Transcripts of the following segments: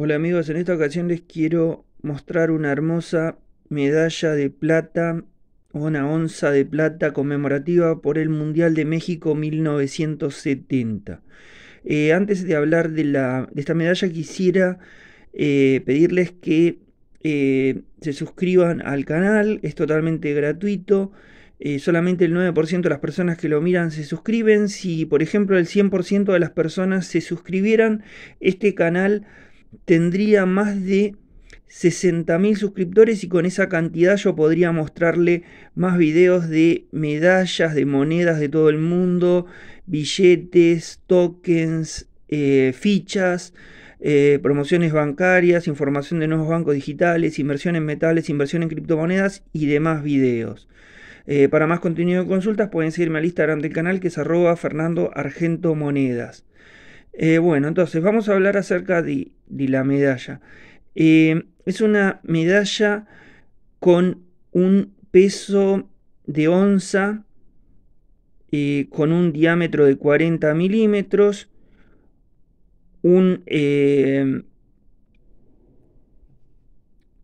Hola amigos, en esta ocasión les quiero mostrar una hermosa medalla de plata, una onza de plata conmemorativa por el Mundial de México 1970. Eh, antes de hablar de, esta medalla quisiera eh, pedirles que eh, se suscriban al canal, es totalmente gratuito. solamente el 9% de las personas que lo miran se suscriben. Si, por ejemplo, el 100% de las personas se suscribieran, este canal tendría más de 60.000 suscriptores y con esa cantidad yo podría mostrarle más videos de medallas, de monedas de todo el mundo, billetes, tokens, eh, fichas, eh, promociones bancarias, información de nuevos bancos digitales, inversión en metales, inversión en criptomonedas y demás videos. Eh, para más contenido y consultas pueden seguirme al Instagram del canal que es arroba Fernando Argento Monedas. bueno, entonces vamos a hablar acerca de de la medalla. Eh, es una medalla con un peso de onza, eh, con un diámetro de 40 milímetros, un, eh,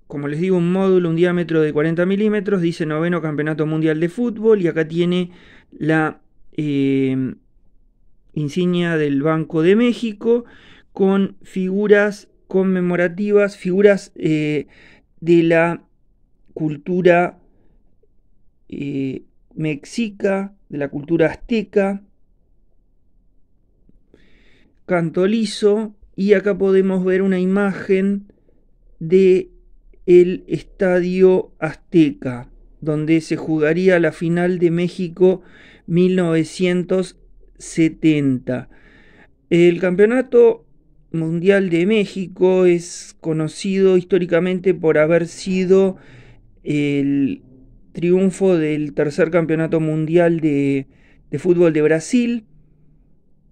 como les digo, un módulo, un diámetro de 40 milímetros, dice noveno campeonato mundial de fútbol y acá tiene la eh, insignia del Banco de México con figuras conmemorativas, figuras eh, de la cultura eh, mexica, de la cultura azteca, cantolizo, y acá podemos ver una imagen de el estadio azteca, donde se jugaría la final de México 1970. El campeonato Mundial de México es conocido históricamente por haber sido el triunfo del tercer campeonato mundial de, fútbol de Brasil.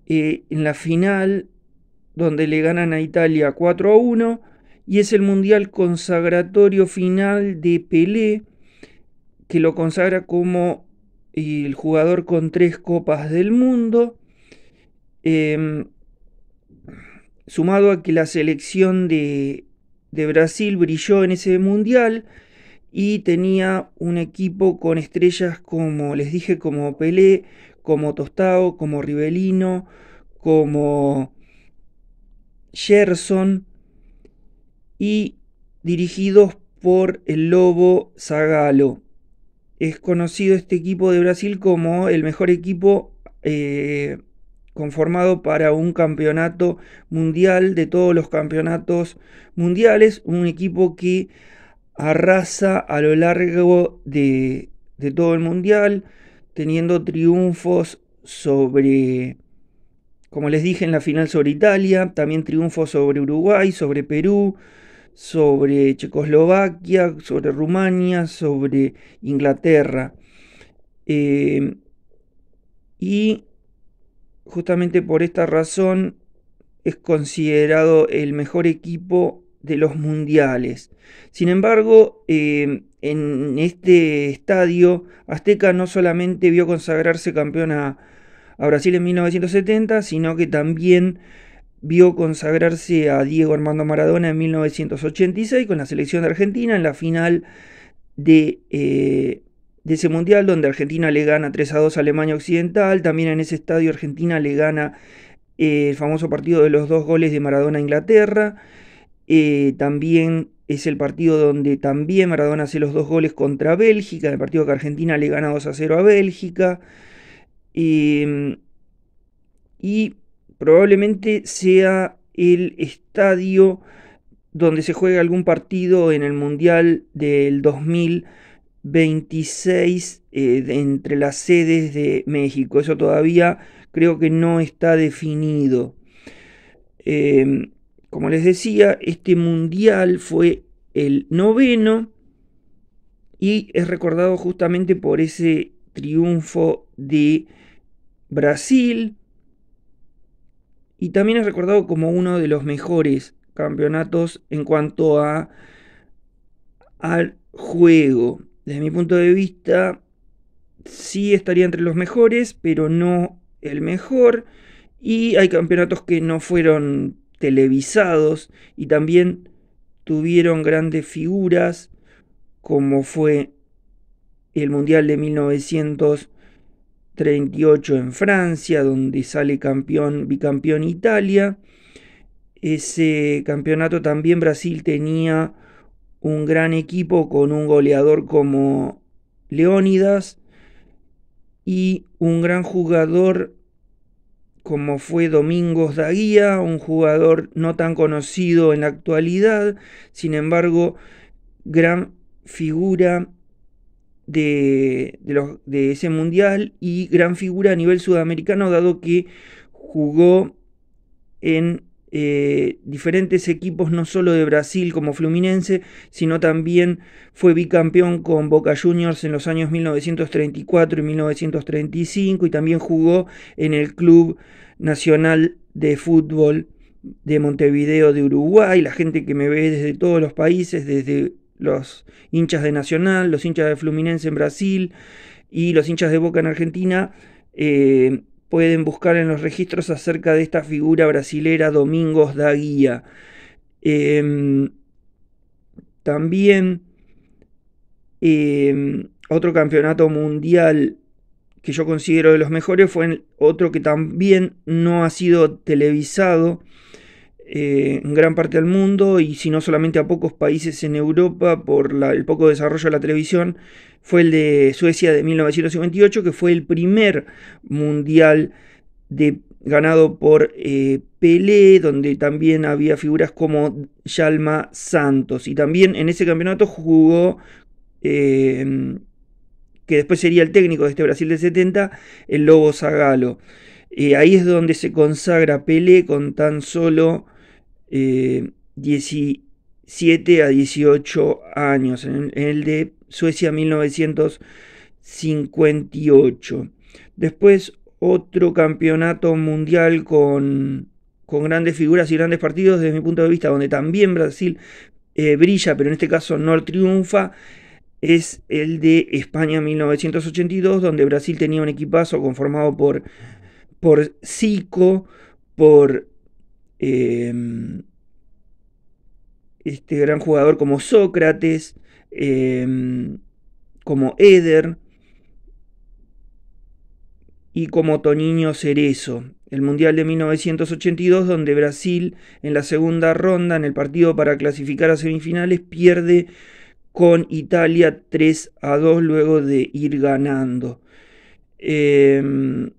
Eh, en la final, donde le ganan a Italia 4 a 1, y es el mundial consagratorio final de Pelé, que lo consagra como eh, el jugador con tres copas del mundo. Em, sumado a que la selección de, Brasil brilló en ese mundial y tenía un equipo con estrellas como, les dije, como Pelé, como Tostao, como Rivelino, como Gerson y dirigidos por el Lobo Zagalo. Es conocido este equipo de Brasil como el mejor equipo eh, conformado para un campeonato mundial de todos los campeonatos mundiales, un equipo que arrasa a lo largo de, todo el mundial, teniendo triunfos sobre, como les dije en la final sobre Italia, también triunfos sobre Uruguay, sobre Perú, sobre Checoslovaquia, sobre Rumania, sobre Inglaterra. Eh, y justamente por esta razón es considerado el mejor equipo de los mundiales. Sin embargo, em, en este estadio, Azteca no solamente vio consagrarse campeón a, Brasil en 1970, sino que también vio consagrarse a Diego Armando Maradona en 1986 con la selección de Argentina en la final de eh, de ese mundial donde Argentina le gana 3 a 2 a Alemania Occidental. También en ese estadio Argentina le gana eh, el famoso partido de los dos goles de Maradona a Inglaterra. Eh, también es el partido donde también Maradona hace los dos goles contra Bélgica, el partido que Argentina le gana 2 a 0 a Bélgica. Em, y probablemente sea el estadio donde se juega algún partido en el Mundial del 2000 26 eh, entre las sedes de México. Eso todavía creo que no está definido. Em, como les decía, este mundial fue el noveno y es recordado justamente por ese triunfo de Brasil y también es recordado como uno de los mejores campeonatos en cuanto a al juego desde mi punto de vista, sí estaría entre los mejores, pero no el mejor. Y hay campeonatos que no fueron televisados y también tuvieron grandes figuras, como fue el Mundial de 1938 en Francia, donde sale campeón, bicampeón Italia. Ese campeonato también Brasil tenía un gran equipo con un goleador como Leónidas y un gran jugador como fue Domingos Daguía, un jugador no tan conocido en la actualidad, sin embargo, gran figura de, de, ese mundial y gran figura a nivel sudamericano, dado que jugó en eh, diferentes equipos no solo de Brasil como Fluminense, sino también fue bicampeón con Boca Juniors en los años 1934 y 1935 y también jugó en el Club Nacional de Fútbol de Montevideo de Uruguay, la gente que me ve desde todos los países, desde los hinchas de Nacional, los hinchas de Fluminense en Brasil y los hinchas de Boca en Argentina, eh, Pueden buscar en los registros acerca de esta figura brasilera Domingos da Guía. Em, también em, otro campeonato mundial que yo considero de los mejores fue otro que también no ha sido televisado, eh, en gran parte del mundo y si no solamente a pocos países en Europa por el poco desarrollo de la televisión, fue el de Suecia de 1958, que fue el primer mundial ganado por eh, Pelé, donde también había figuras como Yalma Santos. Y también en ese campeonato jugó... Eh, que después sería el técnico de este Brasil de 70, el Lobo Zagalo. ahí es donde se consagra Pelé con tan solo 17 eh, a 18 años, en, el de Suecia 1958. Después otro campeonato mundial con, grandes figuras y grandes partidos desde mi punto de vista, donde también Brasil eh, brilla, pero en este caso no triunfa, es el de España 1982, donde Brasil tenía un equipazo conformado por, por Zico, por Em, este gran jugador como Sócrates, em, como Eder y como Toniño Cerezo. El Mundial de 1982, donde Brasil en la segunda ronda, en el partido para clasificar a semifinales, pierde con Italia 3 a 2 luego de ir ganando. Em,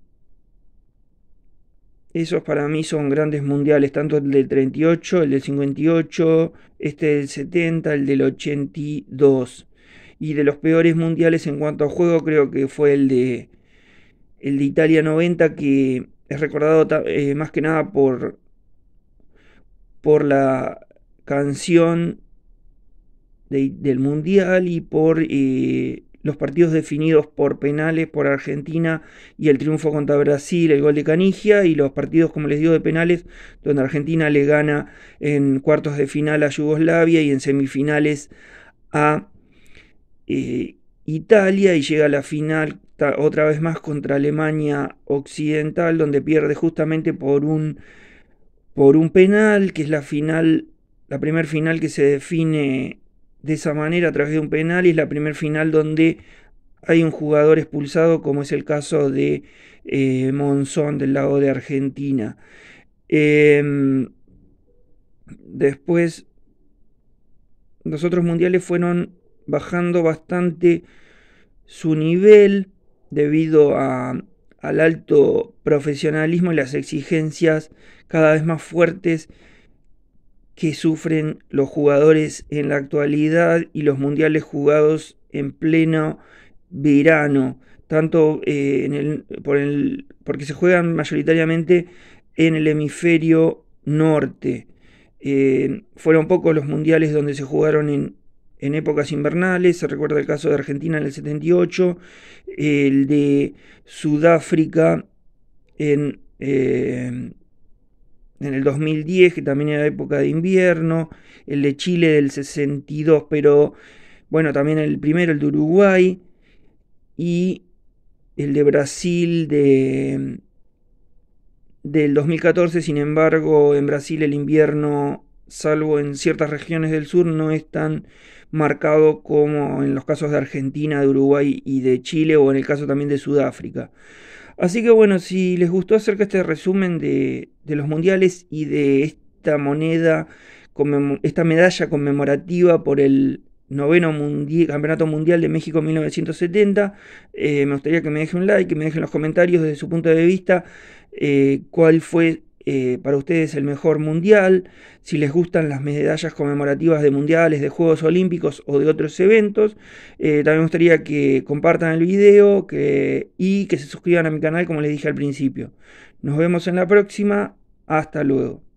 esos para mí son grandes mundiales, tanto el del 38, el del 58, este del 70, el del 82. Y de los peores mundiales en cuanto a juego creo que fue el de, el de Italia 90, que es recordado eh, más que nada por, por la canción del mundial y por eh, los partidos definidos por penales por Argentina y el triunfo contra Brasil, el gol de Canigia, y los partidos, como les digo, de penales, donde Argentina le gana en cuartos de final a Yugoslavia y en semifinales a eh, Italia y llega a la final otra vez más contra Alemania Occidental, donde pierde justamente por un, por un penal, que es la final, la primer final que se define de esa manera a través de un penal y es la primer final donde hay un jugador expulsado, como es el caso de eh, Monzón del lado de Argentina. Em, después, los otros mundiales fueron bajando bastante su nivel debido al alto profesionalismo y las exigencias cada vez más fuertes que sufren los jugadores en la actualidad y los mundiales jugados en pleno verano, tanto eh, en el, por el, porque se juegan mayoritariamente en el hemisferio norte. Eh, fueron pocos los mundiales donde se jugaron en, épocas invernales, se recuerda el caso de Argentina en el 78, el de Sudáfrica en... Eh, en el 2010, que también era época de invierno, el de Chile del 62, pero bueno, también el primero, el de Uruguay, y el de Brasil de, del 2014, sin embargo, en Brasil el invierno, salvo en ciertas regiones del sur, no es tan marcado como en los casos de Argentina, de Uruguay y de Chile o en el caso también de Sudáfrica. Así que bueno, si les gustó acerca este resumen de, los mundiales y de esta moneda, esta medalla conmemorativa por el noveno Campeonato Mundial de México 1970. Eh, me gustaría que me dejen un like, que me dejen los comentarios desde su punto de vista eh, cuál fue eh, para ustedes el mejor mundial, si les gustan las medallas conmemorativas de mundiales, de Juegos Olímpicos o de otros eventos. Eh, también me gustaría que compartan el video y que se suscriban a mi canal como les dije al principio. Nos vemos en la próxima. Hasta luego.